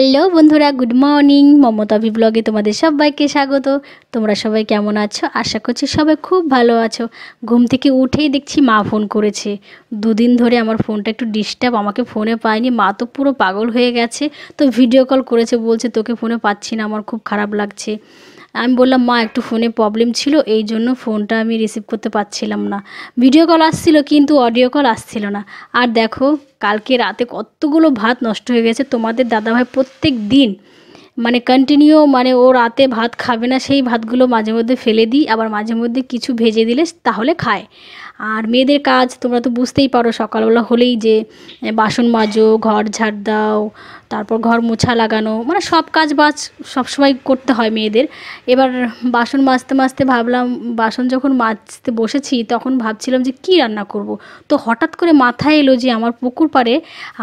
Hello বন্ধুরা good morning মমতাভি ব্লগে তোমাদের সবাইকে স্বাগত তোমরা সবাই কেমন আছো আশা করছি সবাই খুব ভালো আছো ঘুম থেকে উঠেই দেখছি মা ফোন করেছে দুদিন ধরে আমার ফোনটা একটু ডিস্টার্ব আমাকে ফোনে পায়নি মা তো পুরো পাগল হয়ে গেছে তো ভিডিও কল করেছে বলছে তোকে ফোনে পাচ্ছি না আমার খুব খারাপ লাগছে আমি বললাম মা একটু ফোনে প্রবলেম ছিল এই জন্য ফোনটা আমি রিসিভ করতে পারছিলাম না ভিডিও কল আসছিল কিন্তু অডিও কল আসছিল না আর দেখো কালকে রাতে কতগুলো ভাত নষ্ট হয়ে গেছে তোমাদের দাদাভাই প্রত্যেক দিন মানে কন্টিনিউ মানে ও রাতে ভাত খাবে না সেই ভাতগুলো মাঝে মধ্যে ফেলে দিই আবার মাঝে মধ্যে কিছু ভেজে দিলে তাহলে খায় আর মেয়েদের কাজ তোমরা তো বুঝতেই পারো সকালবেলা হলেই যে বাসন মাজো ঘর ঝাড় দাও তারপর ঘর মোছা লাগানো মানে সব কাজ বাজ সবসময় করতে হয় মেয়েদের এবার বাসন মাজতে মাজতে ভাবলাম বাসন যখন মাজতে বসেছি তখন ভাবছিলাম যে কি রান্না করব। তো হঠাৎ করে মাথায় এলো যে আমার পুকুর পাড়ে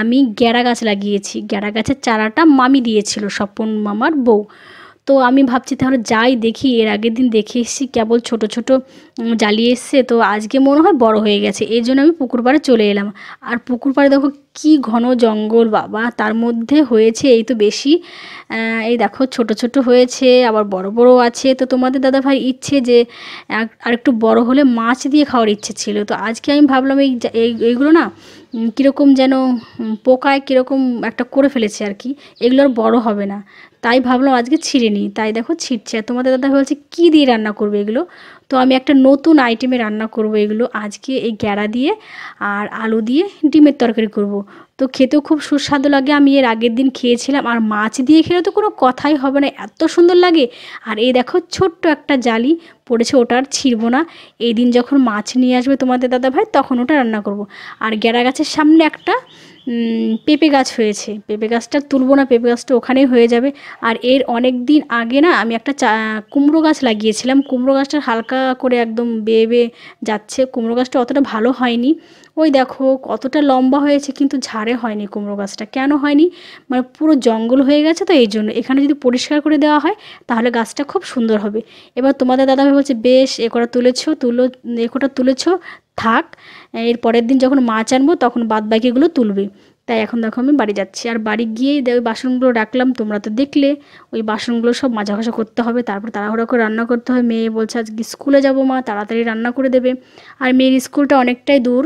আমি গ্যাড়া গাছ লাগিয়েছি গ্যাড়া গাছের চারাটা মামি দিয়েছিল স্বপন মামার বউ তো আমি ভাবছি তাহলে যাই দেখি এর আগের দিন দেখে এসেছি কেবল ছোট ছোট জ্বালিয়ে এসছে তো আজকে মনে হয় বড় হয়ে গেছে এই জন্য আমি পুকুর পাড়ে চলে এলাম আর পুকুর পাড়ে দেখো কি ঘন জঙ্গল বাবা তার মধ্যে হয়েছে এই তো বেশি এই দেখো ছোট ছোট হয়েছে আবার বড় বড় আছে তো তোমাদের দাদা ভাই ইচ্ছে যে আর একটু বড় হলে মাছ দিয়ে খাওয়ার ইচ্ছে ছিল তো আজকে আমি ভাবলাম এই এইগুলো না কীরকম যেন পোকায় কীরকম একটা করে ফেলেছে আর কি এগুলোর বড় হবে না তাই ভাবলাম আজকে ছিঁড়ে নিই তাই দেখো ছিঁড়ছে আর তোমাদের দাদা বলছে কী দিয়ে রান্না করবে এগুলো তো আমি একটা নতুন আইটেমে রান্না করব এগুলো আজকে এই গ্যাড়া দিয়ে আর আলু দিয়ে ডিমের তরকারি করব। তো খেতেও খুব সুস্বাদু লাগে আমি এর আগের দিন খেয়েছিলাম আর মাছ দিয়ে খেলে তো কোনো কথাই হবে না এত সুন্দর লাগে আর এই দেখো ছোট্ট একটা জালি পড়েছে ওটা আর ছিঁড়বো না এই দিন যখন মাছ নিয়ে আসবে তোমাদের দাদা ভাই তখন ওটা রান্না করব। আর গ্যাড়া গাছের সামনে একটা পেঁপে গাছ হয়েছে পেঁপে গাছটা তুলবো না পেঁপে গাছটা ওখানেই হয়ে যাবে আর এর অনেক দিন আগে না আমি একটা চা কুমড়ো গাছ লাগিয়েছিলাম কুমড়ো গাছটা হালকা করে একদম বেয়ে বেয়ে যাচ্ছে কুমড়ো গাছটা অতটা ভালো হয়নি ওই দেখো কতটা লম্বা হয়েছে কিন্তু ঝাড়ে হয়নি কুমড়ো গাছটা কেন হয়নি মানে পুরো জঙ্গল হয়ে গেছে তো এই জন্য এখানে যদি পরিষ্কার করে দেওয়া হয় তাহলে গাছটা খুব সুন্দর হবে এবার তোমাদের দাদা ভাই বলছে বেশ এ কটা তুলেছ তুলো এ কটা তুলেছ থাক এর পরের দিন যখন মাছ আনবো তখন বাদ বাকিগুলো তুলবে তাই এখন দেখো আমি বাড়ি যাচ্ছি আর বাড়ি গিয়েই ওই বাসনগুলো রাখলাম তোমরা তো দেখলে ওই বাসনগুলো সব মাজা ঘষা করতে হবে তারপর তাড়াহুড়া করে রান্না করতে হয় মেয়ে বলছে আজকে স্কুলে যাব মা তাড়াতাড়ি রান্না করে দেবে আর মেয়ের স্কুলটা অনেকটাই দূর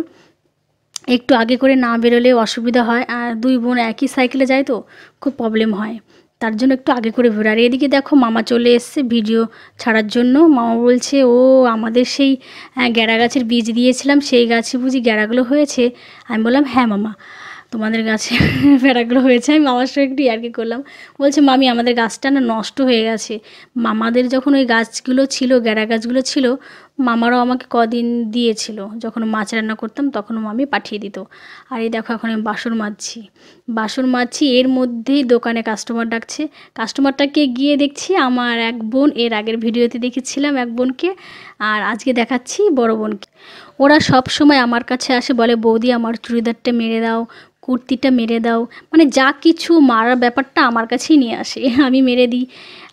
একটু আগে করে না বেরোলে অসুবিধা হয় আর দুই বোন একই সাইকেলে যায় তো খুব প্রবলেম হয় তার জন্য একটু আগে করে ঘুরে আর এদিকে দেখো মামা চলে এসছে ভিডিও ছাড়ার জন্য মামা বলছে ও আমাদের সেই হ্যাঁ, গ্যাড়া গাছের বীজ দিয়েছিলাম সেই গাছে বুঝি গ্যাড়াগুলো হয়েছে আমি বললাম হ্যাঁ মামা তোমাদের গাছে ফেরাগুলো হয়েছে আমি মামার সঙ্গে একটু ইয়ার্কি করলাম বলছে মামি আমাদের গাছটা না নষ্ট হয়ে গেছে মামাদের যখন ওই গাছগুলো ছিল গ্যাড়া গাছগুলো ছিল মামারাও আমাকে কদিন দিয়েছিল যখন মাছ রান্না করতাম তখনও মামি পাঠিয়ে দিত আর এই দেখো এখন আমি বাসন মাজছি বাসন মাজছি এর মধ্যেই দোকানে কাস্টমার ডাকছে কাস্টমারটাকে গিয়ে দেখছি আমার এক বোন এর আগের ভিডিওতে দেখেছিলাম এক বোনকে আর আজকে দেখাচ্ছি বড় বোনকে ওরা সব সময় আমার কাছে আসে বলে বৌদি আমার চুড়িদারটা মেরে দাও কুর্তিটা মেরে দাও মানে যা কিছু মারার ব্যাপারটা আমার কাছেই নিয়ে আসে আমি মেরে দিই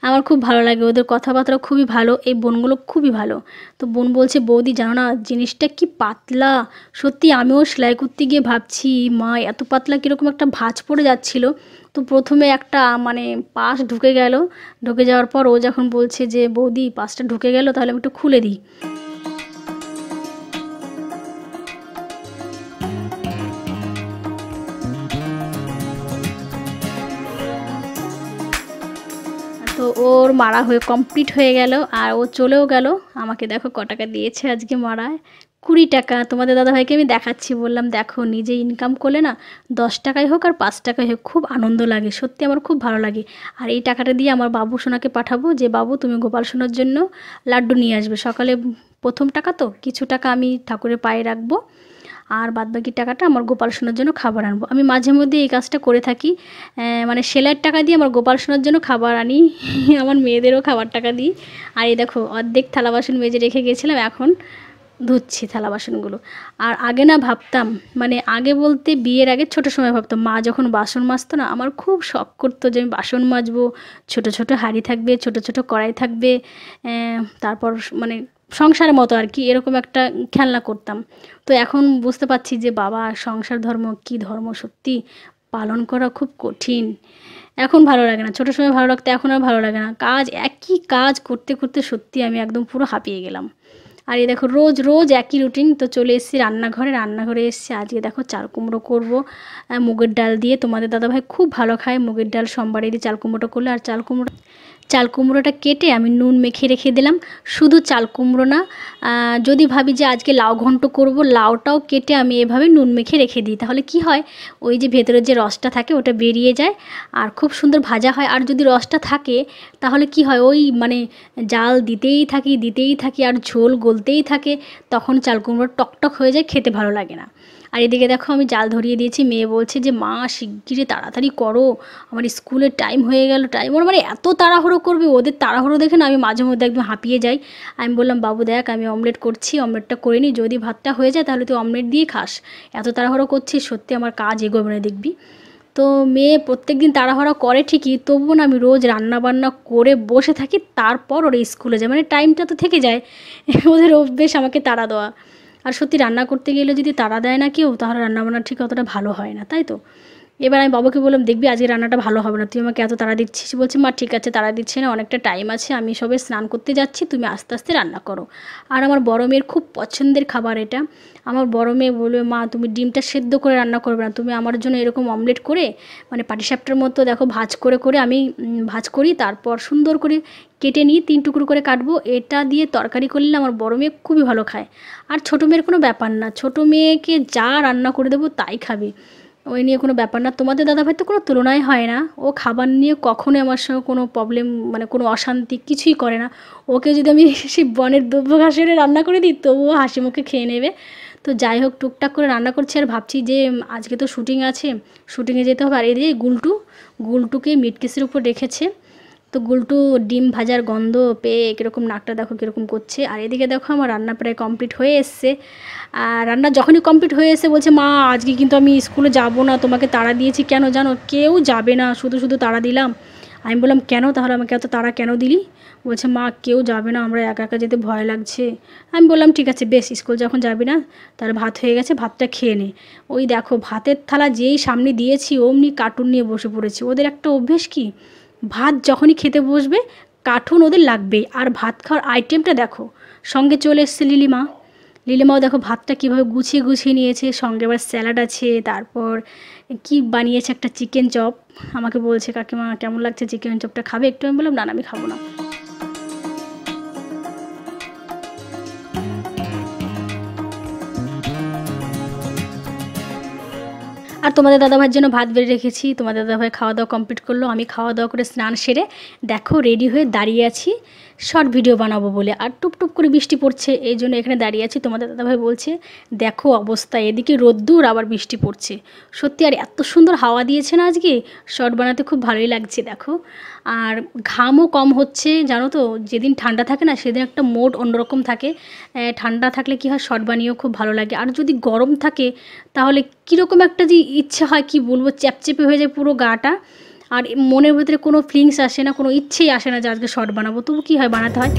আমার খুব ভালো লাগে ওদের কথাবার্তা খুবই ভালো এই বোনগুলো খুবই ভালো তো বোন বলছে বৌদি জানো না জিনিসটা কি পাতলা সত্যি আমিও সেলাই করতে গিয়ে ভাবছি মা এত পাতলা কীরকম একটা ভাঁজ পড়ে যাচ্ছিলো তো প্রথমে একটা মানে পাশ ঢুকে গেল ঢুকে যাওয়ার পর ও যখন বলছে যে বৌদি পাশটা ঢুকে গেল তাহলে আমি একটু খুলে দিই ওর মারা হয়ে কমপ্লিট হয়ে গেল আর ও চলেও গেল আমাকে দেখো ক টাকা দিয়েছে আজকে মারায় কুড়ি টাকা তোমাদের দাদাভাইকে আমি দেখাচ্ছি বললাম দেখো নিজে ইনকাম করলে না দশ টাকাই হোক আর পাঁচ টাকাই হোক খুব আনন্দ লাগে সত্যি আমার খুব ভালো লাগে আর এই টাকাটা দিয়ে আমার বাবু সোনাকে পাঠাবো যে বাবু তুমি গোপাল সোনার জন্য লাড্ডু নিয়ে আসবে সকালে প্রথম টাকা তো কিছু টাকা আমি ঠাকুরের পায়ে রাখবো আর বাকি টাকাটা আমার গোপাল সোনার জন্য খাবার আনবো আমি মাঝে মধ্যে এই কাজটা করে থাকি মানে সেলাইয়ের টাকা দিয়ে আমার গোপাল সোনার জন্য খাবার আনি আমার মেয়েদেরও খাবার টাকা দিই আর এই দেখো অর্ধেক থালা বাসন মেজে রেখে গেছিলাম এখন ধুচ্ছি থালা বাসনগুলো আর আগে না ভাবতাম মানে আগে বলতে বিয়ের আগে ছোট সময় ভাবতাম মা যখন বাসন মাজতো না আমার খুব শখ করতো যে আমি বাসন মাজবো ছোট ছোট হাঁড়ি থাকবে ছোট ছোট কড়াই থাকবে তারপর মানে সংসারের মতো আর কি এরকম একটা খেলনা করতাম তো এখন বুঝতে পারছি যে বাবা সংসার ধর্ম কি ধর্ম সত্যি পালন করা খুব কঠিন এখন ভালো লাগে না ছোটো সময় ভালো লাগতে এখন আর ভালো লাগে না কাজ একই কাজ করতে করতে সত্যি আমি একদম পুরো হাঁপিয়ে গেলাম আর এই দেখো রোজ রোজ একই রুটিন তো চলে এসেছি রান্নাঘরে রান্নাঘরে এসেছি আজকে দেখো চাল কুমড়ো করবো মুগের ডাল দিয়ে তোমাদের দাদাভাই খুব ভালো খায় মুগের ডাল সোমবারে দিয়ে চাল কুমড়োটা করলে আর চাল কুমড়ো চাল কুমড়োটা কেটে আমি নুন মেখে রেখে দিলাম শুধু চাল কুমড়ো না যদি ভাবি যে আজকে লাউ ঘন্ট করব লাউটাও কেটে আমি এভাবে নুন মেখে রেখে দিই তাহলে কি হয় ওই যে ভেতরের যে রসটা থাকে ওটা বেরিয়ে যায় আর খুব সুন্দর ভাজা হয় আর যদি রসটা থাকে তাহলে কি হয় ওই মানে জাল দিতেই থাকি দিতেই থাকি আর ঝোল গলতেই থাকে তখন চাল কুমড়ো টকটক হয়ে যায় খেতে ভালো লাগে না আর এদিকে দেখো আমি জাল ধরিয়ে দিয়েছি মেয়ে বলছে যে মা শিগগিরে তাড়াতাড়ি করো আমার স্কুলের টাইম হয়ে গেল টাইম ওর মানে এত তাড়াহুড়ো করবে ওদের তাড়াহুড়ো দেখে না আমি মাঝে মধ্যে একদম হাঁপিয়ে যাই আমি বললাম বাবু দেখ আমি অমলেট করছি অমলেটটা করে নিই যদি ভাতটা হয়ে যায় তাহলে তুই অমলেট দিয়ে খাস এত তাড়াহুড়ো করছিস সত্যি আমার কাজ এগোবে না দেখবি তো মেয়ে প্রত্যেক দিন তাড়াহুড়া করে ঠিকই তবুও না আমি রোজ রান্নাবান্না করে বসে থাকি তারপর ওরা স্কুলে যায় মানে টাইমটা তো থেকে যায় ওদের অভ্যেস আমাকে তাড়া দেওয়া আর সত্যি রান্না করতে গেলে যদি তারা দেয় না কেউ তাহলে রান্নাবান্না ঠিক অতটা ভালো হয় না তাই তো এবার আমি বাবাকে বললাম দেখবি আজকে রান্নাটা ভালো হবে না তুই আমাকে এত তাড়া দিচ্ছিস বলছি মা ঠিক আছে তাড়া দিচ্ছে না অনেকটা টাইম আছে আমি সবে স্নান করতে যাচ্ছি তুমি আস্তে আস্তে রান্না করো আর আমার বড় মেয়ের খুব পছন্দের খাবার এটা আমার বড় মেয়ে বলবে মা তুমি ডিমটা সেদ্ধ করে রান্না করবে না তুমি আমার জন্য এরকম অমলেট করে মানে পাটিসাপটার মতো দেখো ভাজ করে করে আমি ভাজ করি তারপর সুন্দর করে কেটে নিয়ে তিন টুকরো করে কাটবো এটা দিয়ে তরকারি করলে আমার বড় মেয়ে খুবই ভালো খায় আর ছোটো মেয়ের কোনো ব্যাপার না ছোটো মেয়েকে যা রান্না করে দেবো তাই খাবে ওই নিয়ে কোনো ব্যাপার না তোমাদের দাদা ভাই তো কোনো তুলনাই হয় না ও খাবার নিয়ে কখনোই আমার সঙ্গে কোনো প্রবলেম মানে কোনো অশান্তি কিছুই করে না ওকে যদি আমি সেই বনের দ্রব্য ঘাসের রান্না করে দিই তবুও হাসি মুখে খেয়ে নেবে তো যাই হোক টুকটাক করে রান্না করছি আর ভাবছি যে আজকে তো শুটিং আছে শুটিংয়ে যেতে হবে আর এই যে গুলটু গুলটুকে মিটকেসের উপর রেখেছে তো গুলটু ডিম ভাজার গন্ধ পেয়ে কীরকম নাকটা দেখো কীরকম করছে আর এদিকে দেখো আমার রান্না প্রায় কমপ্লিট হয়ে এসছে আর রান্না যখনই কমপ্লিট হয়ে এসে বলছে মা আজকে কিন্তু আমি স্কুলে যাব না তোমাকে তাড়া দিয়েছি কেন জানো কেউ যাবে না শুধু শুধু তাড়া দিলাম আমি বললাম কেন তাহলে আমাকে এত তাড়া কেন দিলি বলছে মা কেউ যাবে না আমরা একা একা যেতে ভয় লাগছে আমি বললাম ঠিক আছে বেশ স্কুল যখন যাবি না তাহলে ভাত হয়ে গেছে ভাতটা খেয়ে নে ওই দেখো ভাতের থালা যেই সামনে দিয়েছি অমনি কার্টুন নিয়ে বসে পড়েছি ওদের একটা অভ্যেস কী ভাত যখনই খেতে বসবে কাঠুন ওদের লাগবেই আর ভাত খাওয়ার আইটেমটা দেখো সঙ্গে চলে এসছে লিলিমা লিলিমাও দেখো ভাতটা কীভাবে গুছিয়ে গুছিয়ে নিয়েছে সঙ্গে আবার স্যালাড আছে তারপর কি বানিয়েছে একটা চিকেন চপ আমাকে বলছে কাকিমা কেমন লাগছে চিকেন চপটা খাবে একটু আমি বললাম না আমি খাবো না আর তোমাদের ভাইয়ের জন্য ভাত বেড়ে রেখেছি তোমাদের দাদাভাই খাওয়া দাওয়া কমপ্লিট করলো আমি খাওয়া দাওয়া করে স্নান সেরে দেখো রেডি হয়ে দাঁড়িয়ে আছি শর্ট ভিডিও বানাবো বলে আর টুপটুপ করে বৃষ্টি পড়ছে এই জন্য এখানে দাঁড়িয়ে আছি তোমাদের দাদাভাই বলছে দেখো অবস্থা এদিকে রোদ্দুর আবার বৃষ্টি পড়ছে সত্যি আর এত সুন্দর হাওয়া দিয়েছে না আজকে শর্ট বানাতে খুব ভালোই লাগছে দেখো আর ঘামও কম হচ্ছে জানো তো যেদিন ঠান্ডা থাকে না সেদিন একটা মোড অন্যরকম থাকে ঠান্ডা থাকলে কি হয় শর্ট বানিয়েও খুব ভালো লাগে আর যদি গরম থাকে তাহলে কীরকম একটা যে ইচ্ছে হয় কি বলবো চ্যাপচেপে হয়ে যায় পুরো গাটা আর মনের ভিতরে কোনো ফিলিংস আসে না কোনো ইচ্ছেই আসে না যে আজকে শর্ট বানাবো তবু কী হয় বানাতে হয়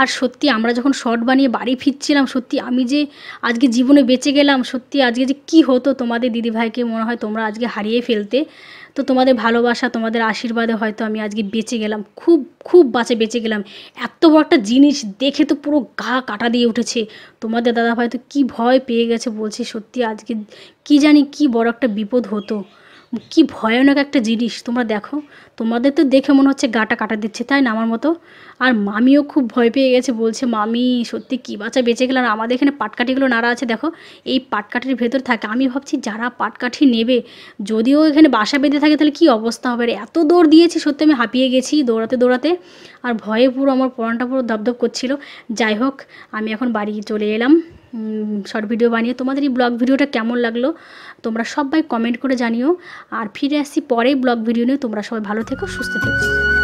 আর সত্যি আমরা যখন শর্ট বানিয়ে বাড়ি ফিরছিলাম সত্যি আমি যে আজকে জীবনে বেঁচে গেলাম সত্যি আজকে যে কী হতো তোমাদের দিদিভাইকে মনে হয় তোমরা আজকে হারিয়ে ফেলতে তো তোমাদের ভালোবাসা তোমাদের আশীর্বাদে হয়তো আমি আজকে বেঁচে গেলাম খুব খুব বাঁচে বেঁচে গেলাম এত বড় একটা জিনিস দেখে তো পুরো গা কাটা দিয়ে উঠেছে তোমাদের দাদা ভাই তো কী ভয় পেয়ে গেছে বলছে সত্যি আজকে কি জানি কি বড় একটা বিপদ হতো কি ভয়ানক একটা জিনিস তোমরা দেখো তোমাদের তো দেখে মনে হচ্ছে গাটা কাটা দিচ্ছে তাই না আমার মতো আর মামিও খুব ভয় পেয়ে গেছে বলছে মামি সত্যি কী বাচ্চা বেঁচে গেলাম আর আমাদের এখানে পাটকাঠিগুলো নাড়া আছে দেখো এই পাটকাঠির ভেতর থাকে আমি ভাবছি যারা পাটকাঠি নেবে যদিও এখানে বাসা বেঁধে থাকে তাহলে কি অবস্থা হবে এত দৌড় দিয়েছি সত্যি আমি হাঁপিয়ে গেছি দৌড়াতে দৌড়াতে আর ভয়ে পুরো আমার পড়ানটা পুরো ধপধপ করছিল যাই হোক আমি এখন বাড়ি চলে এলাম শর্ট ভিডিও বানিয়ে তোমাদের এই ব্লগ ভিডিওটা কেমন লাগলো তোমরা সবাই কমেন্ট করে জানিও আর ফিরে আসছি পরে ব্লগ ভিডিও নিয়ে তোমরা সবাই ভালো থেকো সুস্থ থেকো